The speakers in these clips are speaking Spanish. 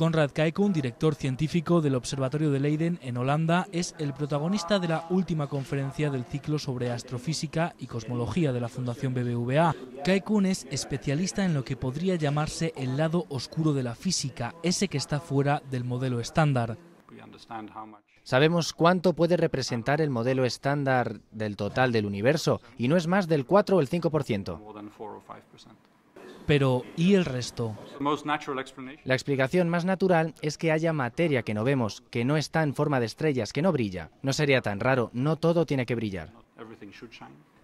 Conrad Kaikun, director científico del Observatorio de Leiden en Holanda, es el protagonista de la última conferencia del ciclo sobre astrofísica y cosmología de la Fundación BBVA. Kaikun es especialista en lo que podría llamarse el lado oscuro de la física, ese que está fuera del modelo estándar. Sabemos cuánto puede representar el modelo estándar del total del universo, y no es más del 4 o el 5%. Pero, ¿y el resto? La explicación más natural es que haya materia que no vemos, que no está en forma de estrellas, que no brilla. No sería tan raro, no todo tiene que brillar.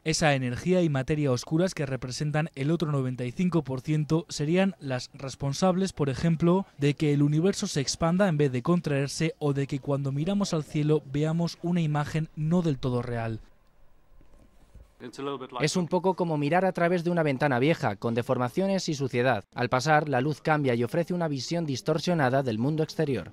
Esa energía y materia oscuras que representan el otro 95% serían las responsables, por ejemplo, de que el universo se expanda en vez de contraerse o de que cuando miramos al cielo veamos una imagen no del todo real. Es un poco como mirar a través de una ventana vieja, con deformaciones y suciedad. Al pasar, la luz cambia y ofrece una visión distorsionada del mundo exterior.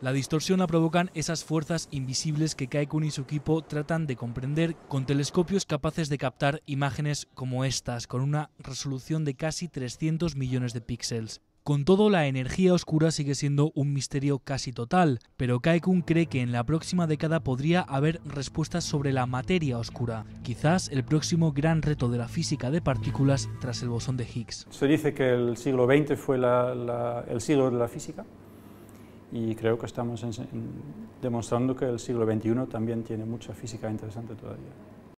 La distorsión la provocan esas fuerzas invisibles que Kaikun y su equipo tratan de comprender con telescopios capaces de captar imágenes como estas, con una resolución de casi 300 millones de píxeles. Con todo, la energía oscura sigue siendo un misterio casi total, pero Kaikun cree que en la próxima década podría haber respuestas sobre la materia oscura, quizás el próximo gran reto de la física de partículas tras el bosón de Higgs. Se dice que el siglo XX fue el siglo de la física y creo que estamos demostrando que el siglo XXI también tiene mucha física interesante todavía.